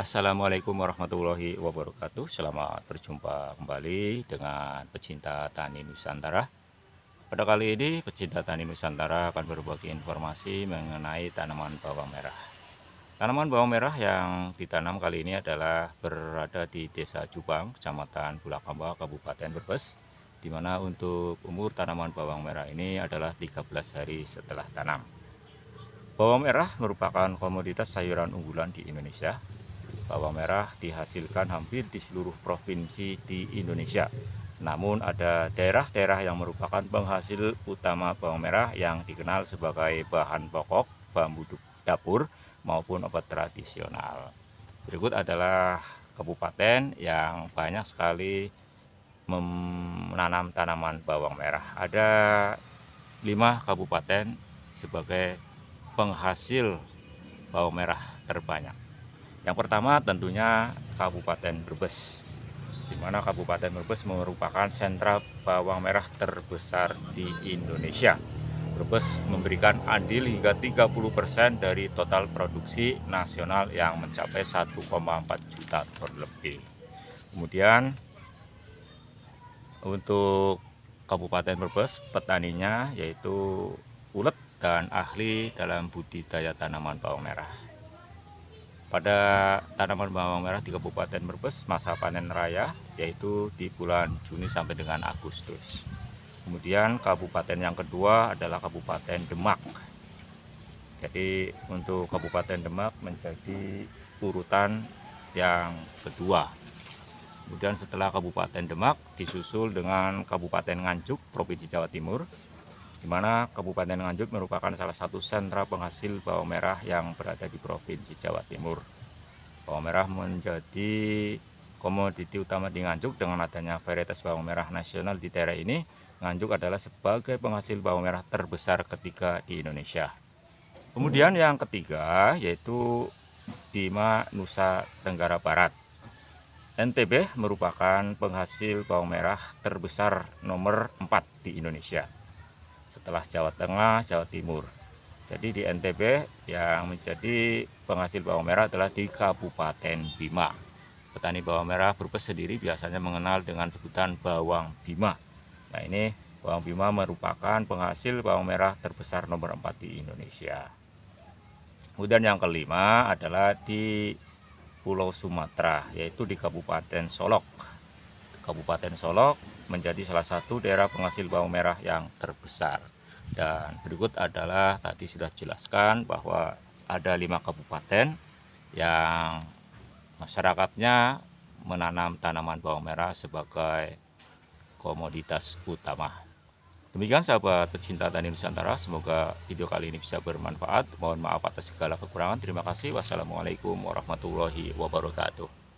Assalamualaikum warahmatullahi wabarakatuh Selamat berjumpa kembali dengan pecinta tani Nusantara Pada kali ini pecinta tani Nusantara akan berbagi informasi mengenai tanaman bawang merah Tanaman bawang merah yang ditanam kali ini adalah berada di desa Jubang, kecamatan Bulakamba, Kabupaten Brebes dimana untuk umur tanaman bawang merah ini adalah 13 hari setelah tanam Bawang merah merupakan komoditas sayuran unggulan di Indonesia bawang merah dihasilkan hampir di seluruh provinsi di Indonesia. Namun ada daerah-daerah yang merupakan penghasil utama bawang merah yang dikenal sebagai bahan pokok bambu dapur maupun obat tradisional. Berikut adalah kabupaten yang banyak sekali menanam tanaman bawang merah. Ada lima kabupaten sebagai penghasil bawang merah terbanyak. Yang pertama tentunya Kabupaten Brebes, di mana Kabupaten Brebes merupakan sentra bawang merah terbesar di Indonesia. Brebes memberikan andil hingga 30% dari total produksi nasional yang mencapai 1,4 juta ton lebih. Kemudian untuk Kabupaten Brebes petaninya yaitu ulet dan ahli dalam budidaya tanaman bawang merah. Pada tanaman bawang merah di Kabupaten Merbes masa panen raya yaitu di bulan Juni sampai dengan Agustus. Kemudian kabupaten yang kedua adalah Kabupaten Demak. Jadi untuk Kabupaten Demak menjadi urutan yang kedua. Kemudian setelah Kabupaten Demak disusul dengan Kabupaten Nganjuk, Provinsi Jawa Timur, di mana Kabupaten Nganjuk merupakan salah satu sentra penghasil bawang merah yang berada di Provinsi Jawa Timur. Bawang merah menjadi komoditi utama di Nganjuk dengan adanya varietas bawang merah nasional di daerah ini, Nganjuk adalah sebagai penghasil bawang merah terbesar ketiga di Indonesia. Kemudian yang ketiga yaitu Bima Nusa Tenggara Barat. NTB merupakan penghasil bawang merah terbesar nomor 4 di Indonesia setelah Jawa Tengah, Jawa Timur. Jadi di NTB yang menjadi penghasil bawang merah adalah di Kabupaten Bima. Petani bawang merah berbes sendiri biasanya mengenal dengan sebutan bawang Bima. Nah ini bawang Bima merupakan penghasil bawang merah terbesar nomor 4 di Indonesia. Kemudian yang kelima adalah di Pulau Sumatera, yaitu di Kabupaten Solok. Kabupaten Solok menjadi salah satu daerah penghasil bawang merah yang terbesar. Dan berikut adalah tadi sudah jelaskan bahwa ada lima kabupaten yang masyarakatnya menanam tanaman bawang merah sebagai komoditas utama. Demikian sahabat pecinta tani Nusantara, semoga video kali ini bisa bermanfaat. Mohon maaf atas segala kekurangan. Terima kasih. Wassalamualaikum warahmatullahi wabarakatuh.